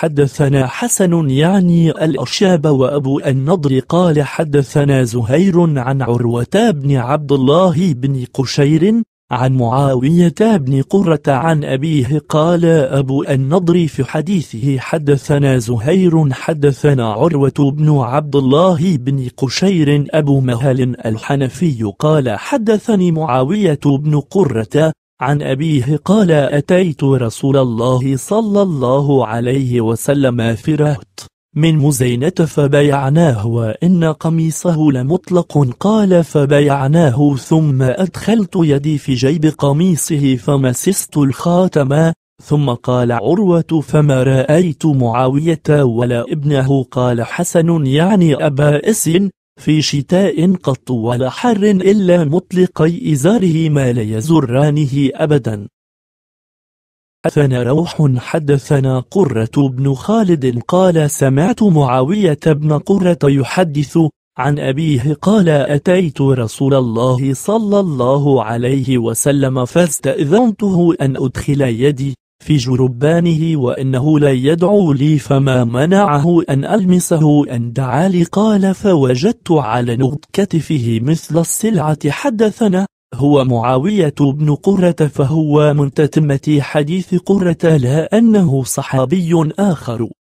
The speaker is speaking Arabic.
حدثنا حسن يعني الأشاب وأبو النضر قال حدثنا زهير عن عروة بن عبد الله بن قشير عن معاوية بن قرة عن أبيه قال أبو النضر في حديثه حدثنا زهير حدثنا عروة بن عبد الله بن قشير أبو مهل الحنفي قال حدثني معاوية بن قرة عن أبيه قال أتيت رسول الله صلى الله عليه وسلم في رهط من مزينة فبيعناه وإن قميصه لمطلق قال فبيعناه ثم أدخلت يدي في جيب قميصه فمسست الخاتم ثم قال عروة فما رأيت معاوية ولا ابنه قال حسن يعني أبا إسن في شتاء قط ولا حر إلا مطلقي إزاره ما لا يزرانه أبدا حدثنا روح حدثنا قرة بن خالد قال سمعت معاوية بن قرة يحدث عن أبيه قال أتيت رسول الله صلى الله عليه وسلم فاستأذنته أن أدخل يدي في جربانه وأنه لا يدعو لي فما منعه أن ألمسه أن دعا لي قال فوجدت على نقط كتفه مثل السلعة حدثنا هو معاوية بن قرة فهو من تتمة حديث قرة لا أنه صحابي آخر